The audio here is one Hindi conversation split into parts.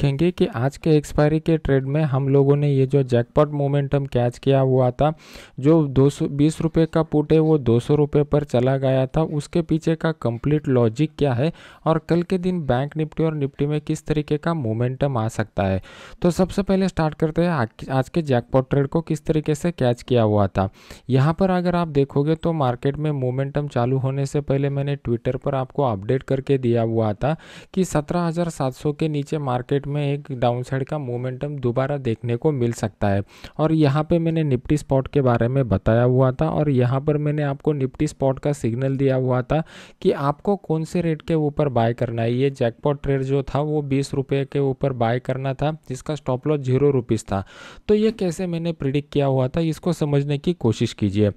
देखेंगे कि आज के एक्सपायरी के ट्रेड में हम लोगों ने ये जो जैकपॉट मोमेंटम कैच किया हुआ था जो दो सौ बीस रुपये का पुट है वो दो सौ रुपये पर चला गया था उसके पीछे का कंप्लीट लॉजिक क्या है और कल के दिन बैंक निफ्टी और निफ्टी में किस तरीके का मोमेंटम आ सकता है तो सबसे पहले स्टार्ट करते हैं आज के जैकपॉट ट्रेड को किस तरीके से कैच किया हुआ था यहाँ पर अगर आप देखोगे तो मार्केट में मोमेंटम चालू होने से पहले मैंने ट्विटर पर आपको अपडेट करके दिया हुआ था कि सत्रह के नीचे मार्केट में एक डाउनसाइड का मोमेंटम दोबारा देखने को मिल सकता है और यहाँ पे मैंने निफ्टी स्पॉट के बारे में बताया हुआ था और यहाँ पर मैंने आपको निफ्टी स्पॉट का सिग्नल दिया हुआ था कि आपको कौन से रेट के ऊपर बाय करना है ये जैकपॉट ट्रेड जो था वो बीस के ऊपर बाय करना था जिसका स्टॉप लॉस जीरो था तो ये कैसे मैंने प्रिडिक्ट किया हुआ था इसको समझने की कोशिश कीजिए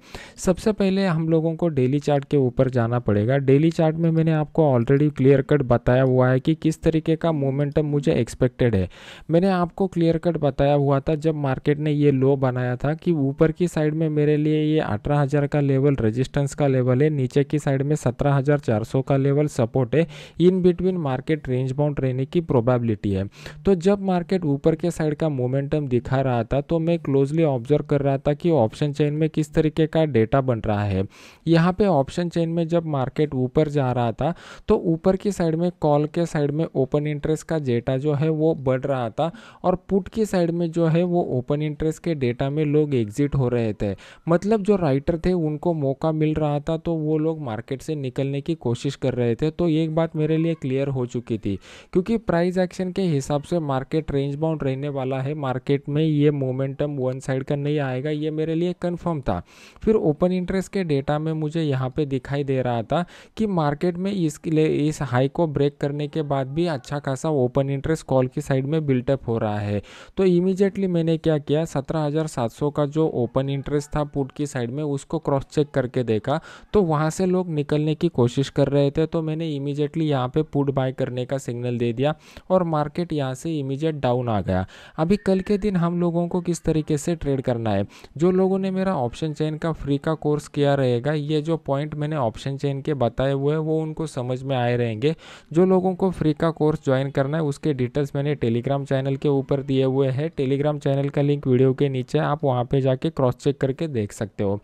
सबसे पहले हम लोगों को डेली चार्ट के ऊपर जाना पड़ेगा डेली चार्ट में मैंने आपको ऑलरेडी क्लियर कट बताया हुआ है कि किस तरीके का मोमेंटम मुझे एक्सपेक्ट एक्सपेक्टेड है मैंने आपको क्लियर कट बताया हुआ था जब मार्केट ने ये लो बनाया था कि ऊपर की साइड में मेरे लिए ये अठारह हज़ार का लेवल रेजिस्टेंस का लेवल है नीचे की साइड में सत्रह हज़ार चार सौ का लेवल सपोर्ट है in between market range bound रहने की प्रोबेबिलिटी है तो जब मार्केट ऊपर के साइड का मोमेंटम दिखा रहा था तो मैं क्लोजली ऑब्जर्व कर रहा था कि ऑप्शन चेन में किस तरीके का डेटा बन रहा है यहाँ पर ऑप्शन चेन में जब मार्केट ऊपर जा रहा था तो ऊपर की साइड में कॉल के साइड में ओपन इंटरेस्ट का डेटा जो है वो बढ़ रहा था और पुट की साइड में जो है वो ओपन इंटरेस्ट के डेटा में लोग एग्जिट हो रहे थे मतलब जो राइटर थे उनको मौका मिल रहा था तो वो लोग मार्केट से निकलने की कोशिश कर रहे थे तो एक बात मेरे लिए क्लियर हो चुकी थी क्योंकि प्राइस एक्शन के हिसाब से मार्केट रेंज बाउंड रहने वाला है मार्केट में ये मोमेंटम वन साइड का नहीं आएगा ये मेरे लिए कन्फर्म था फिर ओपन इंटरेस्ट के डेटा में मुझे यहाँ पर दिखाई दे रहा था कि मार्केट में इसके लिए इस हाई को ब्रेक करने के बाद भी अच्छा खासा ओपन इंटरेस्ट कॉल वॉल की साइड में बिल्टअप हो रहा है तो इमीजिएटली मैंने क्या किया 17,700 का जो ओपन इंटरेस्ट था पुट की साइड में उसको क्रॉस चेक करके देखा तो वहाँ से लोग निकलने की कोशिश कर रहे थे तो मैंने इमीजिएटली यहाँ पे पुट बाय करने का सिग्नल दे दिया और मार्केट यहाँ से इमीजिएट डाउन आ गया अभी कल के दिन हम लोगों को किस तरीके से ट्रेड करना है जो लोगों ने मेरा ऑप्शन चेन का फ्री का कोर्स किया रहेगा ये जो पॉइंट मैंने ऑप्शन चेन के बताए हुए हैं वो उनको समझ में आए रहेंगे जो लोगों को फ्री का कोर्स ज्वाइन करना है उसके डिटेल्स मैंने टेलीग्राम चैनल के ऊपर दिए हुए हैं टेलीग्राम चैनल का लिंक वीडियो के नीचे आप वहाँ पे जाके क्रॉस चेक करके देख सकते हो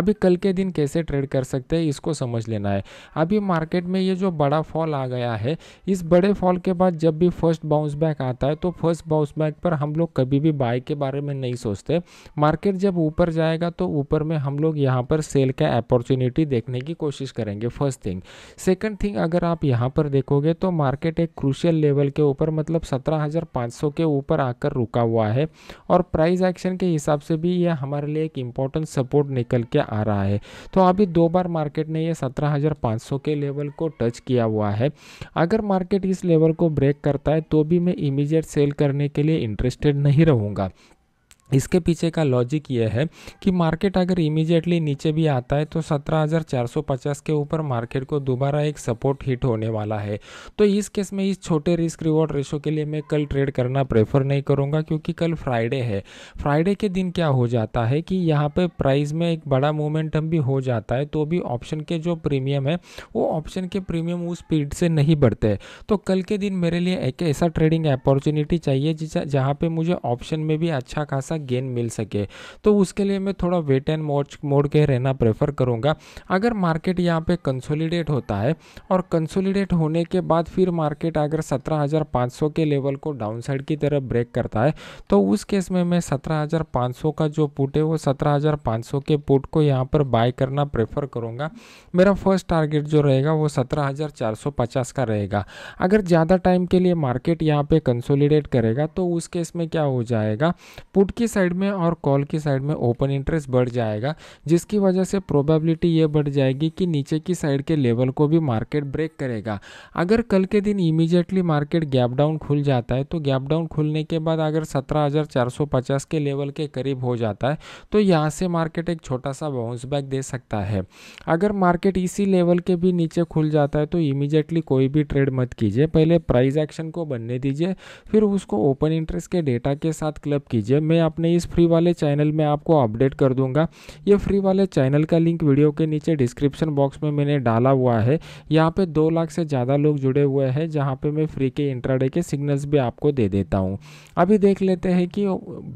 अभी कल के दिन कैसे ट्रेड कर सकते हैं इसको समझ लेना है अभी मार्केट में ये जो बड़ा फॉल आ गया है इस बड़े फॉल के बाद जब भी फर्स्ट बाउंस बैक आता है तो फर्स्ट बाउंस बैक पर हम लोग कभी भी बाय के बारे में नहीं सोचते मार्केट जब ऊपर जाएगा तो ऊपर में हम लोग यहाँ पर सेल का अपॉर्चुनिटी देखने की कोशिश करेंगे फर्स्ट थिंग सेकेंड थिंग अगर आप यहाँ पर देखोगे तो मार्केट एक क्रूशियल लेवल के ऊपर मतलब पाँच 17,500 के ऊपर आकर रुका हुआ है और प्राइस एक्शन के हिसाब से भी ये हमारे लिए एक इम्पोर्टेंट सपोर्ट निकल के आ रहा है तो अभी दो बार मार्केट ने पाँच 17,500 के लेवल को टच किया हुआ है अगर मार्केट इस लेवल को ब्रेक करता है तो भी मैं इमीजिएट सेल करने के लिए इंटरेस्टेड नहीं रहूँगा इसके पीछे का लॉजिक ये है कि मार्केट अगर इमीजिएटली नीचे भी आता है तो 17,450 के ऊपर मार्केट को दोबारा एक सपोर्ट हिट होने वाला है तो इस केस में इस छोटे रिस्क रिवॉर्ड रेशो के लिए मैं कल ट्रेड करना प्रेफर नहीं करूँगा क्योंकि कल फ्राइडे है फ्राइडे के दिन क्या हो जाता है कि यहाँ पर प्राइस में एक बड़ा मोमेंटम भी हो जाता है तो भी ऑप्शन के जो प्रीमियम है वो ऑप्शन के प्रीमियम उस स्पीड से नहीं बढ़ते तो कल के दिन मेरे लिए एक ऐसा ट्रेडिंग अपॉर्चुनिटी चाहिए जहाँ पर मुझे ऑप्शन में भी अच्छा खासा गेन मिल सके तो उसके लिए मैं थोड़ा वेट एंड मोच मोड के रहना प्रेफर करूँगा अगर मार्केट यहाँ पे कंसोलिडेट होता है और कंसोलिडेट होने के बाद फिर मार्केट अगर 17,500 के लेवल को डाउनसाइड की तरफ ब्रेक करता है तो उस केस में मैं 17,500 का जो पुट है वो 17,500 के पुट को यहाँ पर बाय करना प्रेफर करूँगा मेरा फर्स्ट टारगेट जो रहेगा वो सत्रह का रहेगा अगर ज़्यादा टाइम के लिए मार्केट यहाँ पे कंसोलिडेट करेगा तो उस केस में क्या हो जाएगा पुट की की साइड में और कॉल की साइड में ओपन इंटरेस्ट बढ़ जाएगा जिसकी वजह से प्रोबेबिलिटी ये बढ़ जाएगी कि नीचे की साइड के लेवल को भी मार्केट ब्रेक करेगा अगर कल के दिन इमीजिएटली मार्केट गैप डाउन खुल जाता है तो गैप डाउन खुलने के बाद अगर 17,450 के लेवल के करीब हो जाता है तो यहाँ से मार्केट एक छोटा सा बाउंस बैक दे सकता है अगर मार्केट इसी लेवल के भी नीचे खुल जाता है तो इमीजिएटली कोई भी ट्रेड मत कीजिए पहले प्राइस एक्शन को बनने दीजिए फिर उसको ओपन इंटरेस्ट के डेटा के साथ क्लब कीजिए मैं आपने इस फ्री वाले चैनल में आपको अपडेट कर दूंगा ये फ्री वाले चैनल का लिंक वीडियो के नीचे डिस्क्रिप्शन बॉक्स में मैंने डाला हुआ है यहाँ पे दो लाख से ज़्यादा लोग जुड़े हुए हैं जहाँ पे मैं फ्री के इंट्राडे के सिग्नल्स भी आपको दे देता हूँ अभी देख लेते हैं कि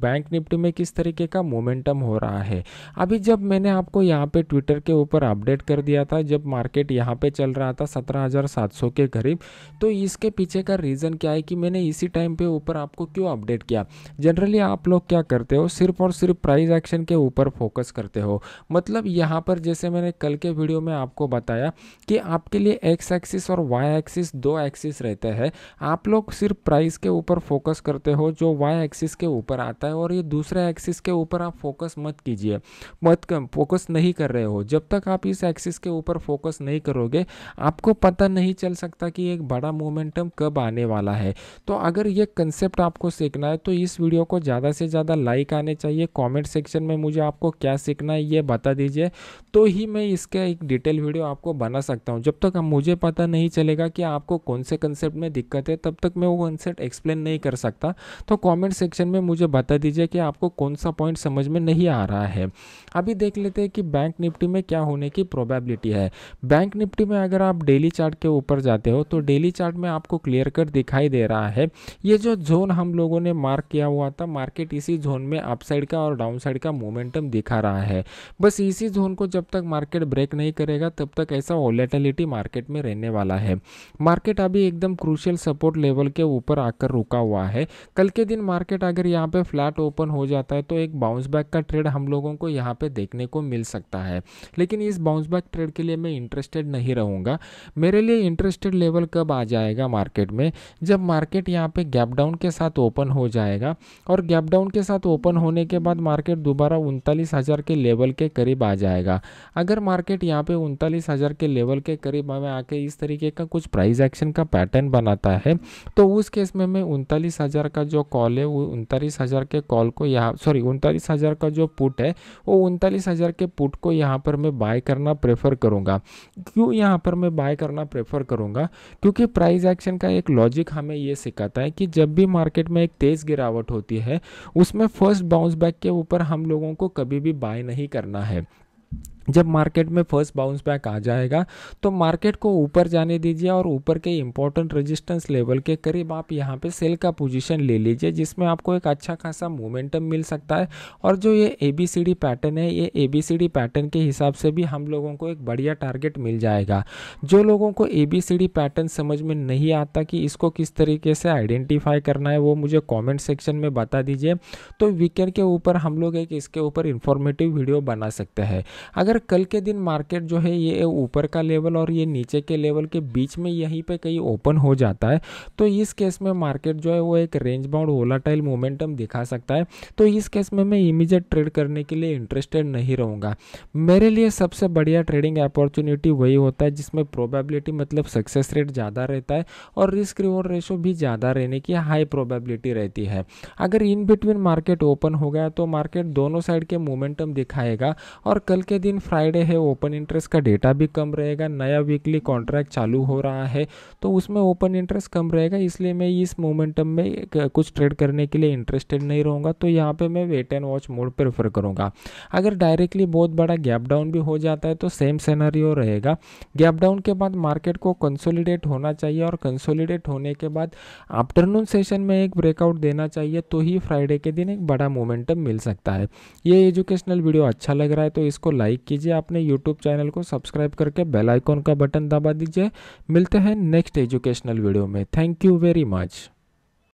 बैंक निफ्टी में किस तरीके का मोमेंटम हो रहा है अभी जब मैंने आपको यहाँ पर ट्विटर के ऊपर अपडेट कर दिया था जब मार्केट यहाँ पर चल रहा था सत्रह के करीब तो इसके पीछे का रीज़न क्या है कि मैंने इसी टाइम पे ऊपर आपको क्यों अपडेट किया जनरली आप लोग क्या करते हो सिर्फ और सिर्फ प्राइस एक्शन के ऊपर फोकस करते हो मतलब यहाँ पर जैसे मैंने कल के वीडियो में आपको बताया कि आपके लिए एक्स एक्सिस और वाई एक्सिस दो एक्सिस रहते हैं आप लोग सिर्फ प्राइस के ऊपर फोकस करते हो जो वाई एक्सिस के ऊपर आता है और ये दूसरे एक्सिस के ऊपर आप फोकस मत कीजिए मत फोकस नहीं कर रहे हो जब तक आप इस एक्सिस के ऊपर फोकस नहीं करोगे आपको पता नहीं चल सकता कि एक बड़ा मोमेंटम कब आने वाला है तो अगर ये कंसेप्ट आपको सीखना है तो इस वीडियो को ज़्यादा से ज़्यादा ज़्यादा लाइक आने चाहिए कमेंट सेक्शन में मुझे आपको क्या सीखना है ये बता दीजिए तो ही मैं इसका एक डिटेल वीडियो आपको बना सकता हूँ जब तक हम मुझे पता नहीं चलेगा कि आपको कौन से कंसेप्ट में दिक्कत है तब तक मैं वो कंसेप्ट एक्सप्लेन नहीं कर सकता तो कॉमेंट सेक्शन में मुझे बता दीजिए कि आपको कौन सा पॉइंट समझ में नहीं आ रहा है अभी देख लेते हैं कि बैंक निफ्टी में क्या होने की प्रोबेबिलिटी है बैंक निफ्टी में अगर आप डेली चार्ट के ऊपर जाते हो तो डेली चार्ट में आपको क्लियर कट दिखाई दे रहा है ये जो जोन हम लोगों ने मार्क किया हुआ था मार्केट इसी जोन में अपसाइड का और डाउन साइड का मोमेंटम दिखा रहा है बस इसी जोन को जब तक मार्केट ब्रेक नहीं करेगा तब तक ऐसा वॉलेटिलिटी मार्केट में रहने वाला है मार्केट अभी एकदम क्रूशियल सपोर्ट लेवल के ऊपर आकर रुका हुआ है कल के दिन मार्केट अगर यहाँ पे फ्लैट ओपन हो जाता है तो एक बाउंस बैक का ट्रेड हम लोगों को यहाँ पे देखने को मिल सकता है लेकिन इस बाउंस बैक ट्रेड के लिए मैं इंटरेस्टेड नहीं रहूँगा मेरे लिए इंटरेस्टेड लेवल कब आ जाएगा मार्केट में जब मार्केट यहाँ पे गैप डाउन के साथ ओपन हो जाएगा और गैप डाउन के साथ साथ ओपन होने के बाद मार्केट दोबारा उनतालीस हज़ार के लेवल के करीब आ जाएगा अगर मार्केट यहाँ पे उनतालीस हज़ार के लेवल के करीब हमें आके इस तरीके का कुछ प्राइस एक्शन का पैटर्न बनाता है तो उस केस में मैं उनतालीस हज़ार का जो कॉल है वो उनतालीस हज़ार के कॉल को यहाँ सॉरी उनतालीस हज़ार का जो पुट है वो उनतालीस हज़ार के पुट को यहाँ पर मैं बाय करना प्रेफर करूँगा क्यों यहाँ पर मैं बाय करना प्रेफर करूँगा क्योंकि प्राइस एक्शन का एक लॉजिक हमें ये सिखाता है कि जब भी मार्केट में एक तेज़ गिरावट होती है उसमें फर्स्ट बाउंस बैक के ऊपर हम लोगों को कभी भी बाय नहीं करना है जब मार्केट में फर्स्ट बाउंस बैक आ जाएगा तो मार्केट को ऊपर जाने दीजिए और ऊपर के इंपॉर्टेंट रेजिस्टेंस लेवल के करीब आप यहाँ पे सेल का पोजीशन ले लीजिए जिसमें आपको एक अच्छा खासा मोमेंटम मिल सकता है और जो ये ए पैटर्न है ये ए पैटर्न के हिसाब से भी हम लोगों को एक बढ़िया टारगेट मिल जाएगा जो लोगों को ए पैटर्न समझ में नहीं आता कि इसको किस तरीके से आइडेंटिफाई करना है वो मुझे कॉमेंट सेक्शन में बता दीजिए तो वीकेंड के ऊपर हम लोग एक इसके ऊपर इंफॉर्मेटिव वीडियो बना सकते हैं अगर अगर कल के दिन मार्केट जो है ये ऊपर का लेवल और ये नीचे के लेवल के बीच में यहीं पे कहीं ओपन हो जाता है तो इस केस में मार्केट जो है वो एक रेंज बाउंड वोलाटाइल मोमेंटम दिखा सकता है तो इस केस में मैं इमीजिएट ट्रेड करने के लिए इंटरेस्टेड नहीं रहूँगा मेरे लिए सबसे बढ़िया ट्रेडिंग अपॉर्चुनिटी वही होता है जिसमें प्रोबेबिलिटी मतलब सक्सेस रेट ज़्यादा रहता है और रिस्क रिवॉर्ड रेशो भी ज़्यादा रहने की हाई प्रोबेबिलिटी रहती है अगर इन बिटवीन मार्केट ओपन हो गया तो मार्केट दोनों साइड के मोमेंटम दिखाएगा और कल के दिन फ्राइडे है ओपन इंटरेस्ट का डेटा भी कम रहेगा नया वीकली कॉन्ट्रैक्ट चालू हो रहा है तो उसमें ओपन इंटरेस्ट कम रहेगा इसलिए मैं इस मोमेंटम में कुछ ट्रेड करने के लिए इंटरेस्टेड नहीं रहूँगा तो यहाँ पर मैं wait and watch mode prefer करूँगा अगर डायरेक्टली बहुत बड़ा गैप डाउन भी हो जाता है तो सेम सेनारियो रहेगा गैप डाउन के बाद मार्केट को कंसोलिडेट होना चाहिए और कंसोलिडेट होने के बाद आफ्टरनून सेशन में एक ब्रेकआउट देना चाहिए तो ही फ्राइडे के दिन एक बड़ा मोमेंटम मिल सकता है ये एजुकेशनल वीडियो अच्छा लग रहा है तो इसको लाइक कीजिए कीजिए आपने यूट्यूब चैनल को सब्सक्राइब करके बेल आइकॉन का बटन दबा दीजिए मिलते हैं नेक्स्ट एजुकेशनल वीडियो में थैंक यू वेरी मच